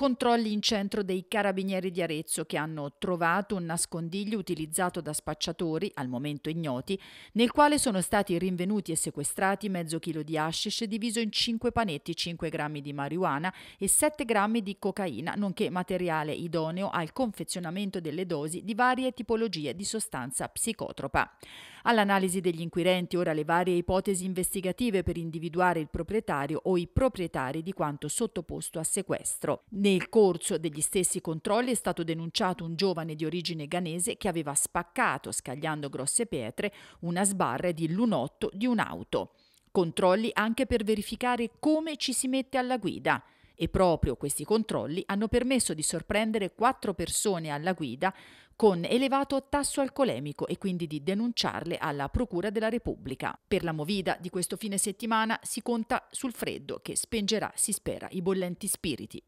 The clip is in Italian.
Controlli in centro dei carabinieri di Arezzo che hanno trovato un nascondiglio utilizzato da spacciatori, al momento ignoti, nel quale sono stati rinvenuti e sequestrati mezzo chilo di hashish diviso in 5 panetti, 5 grammi di marijuana e 7 grammi di cocaina, nonché materiale idoneo al confezionamento delle dosi di varie tipologie di sostanza psicotropa. All'analisi degli inquirenti ora le varie ipotesi investigative per individuare il proprietario o i proprietari di quanto sottoposto a sequestro. Nel nel corso degli stessi controlli è stato denunciato un giovane di origine ghanese che aveva spaccato, scagliando grosse pietre, una sbarra di lunotto di un'auto. Controlli anche per verificare come ci si mette alla guida. E proprio questi controlli hanno permesso di sorprendere quattro persone alla guida con elevato tasso alcolemico e quindi di denunciarle alla Procura della Repubblica. Per la movida di questo fine settimana si conta sul freddo che spengerà, si spera, i bollenti spiriti